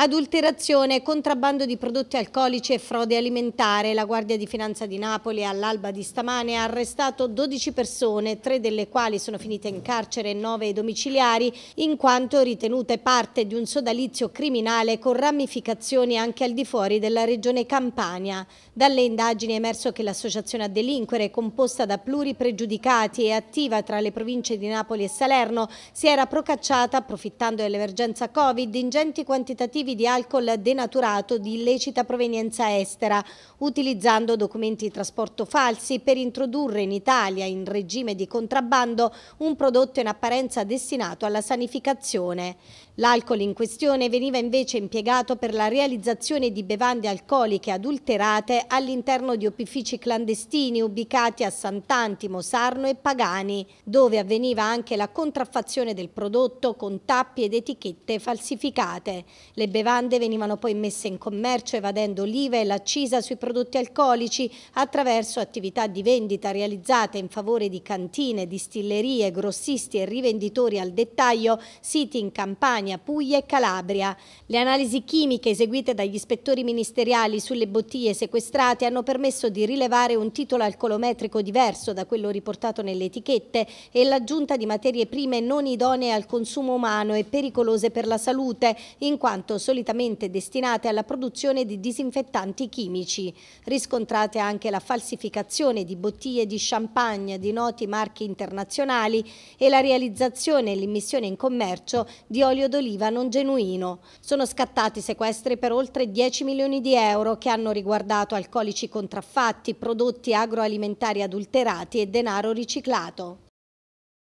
Adulterazione, contrabbando di prodotti alcolici e frode alimentare. La Guardia di Finanza di Napoli all'alba di stamane ha arrestato 12 persone, tre delle quali sono finite in carcere e 9 domiciliari, in quanto ritenute parte di un sodalizio criminale con ramificazioni anche al di fuori della regione Campania. Dalle indagini è emerso che l'associazione a delinquere, composta da pluripregiudicati e attiva tra le province di Napoli e Salerno, si era procacciata, approfittando dell'emergenza Covid, ingenti quantitativi positivi di alcol denaturato di illecita provenienza estera, utilizzando documenti di trasporto falsi per introdurre in Italia, in regime di contrabbando, un prodotto in apparenza destinato alla sanificazione. L'alcol in questione veniva invece impiegato per la realizzazione di bevande alcoliche adulterate all'interno di opifici clandestini ubicati a Sant'Antimo, Sarno e Pagani, dove avveniva anche la contraffazione del prodotto con tappi ed etichette falsificate. Le bevande venivano poi messe in commercio evadendo l'IVA e l'accisa sui prodotti alcolici attraverso attività di vendita realizzate in favore di cantine, distillerie, grossisti e rivenditori al dettaglio, siti in Campania, Puglia e Calabria. Le analisi chimiche eseguite dagli ispettori ministeriali sulle bottiglie sequestrate hanno permesso di rilevare un titolo alcolometrico diverso da quello riportato nelle etichette e l'aggiunta di materie prime non idonee al consumo umano e pericolose per la salute, in quanto solitamente destinate alla produzione di disinfettanti chimici. Riscontrate anche la falsificazione di bottiglie di champagne di noti marchi internazionali e la realizzazione e l'immissione in commercio di olio d'oliva non genuino. Sono scattati sequestri per oltre 10 milioni di euro che hanno riguardato alcolici contraffatti, prodotti agroalimentari adulterati e denaro riciclato.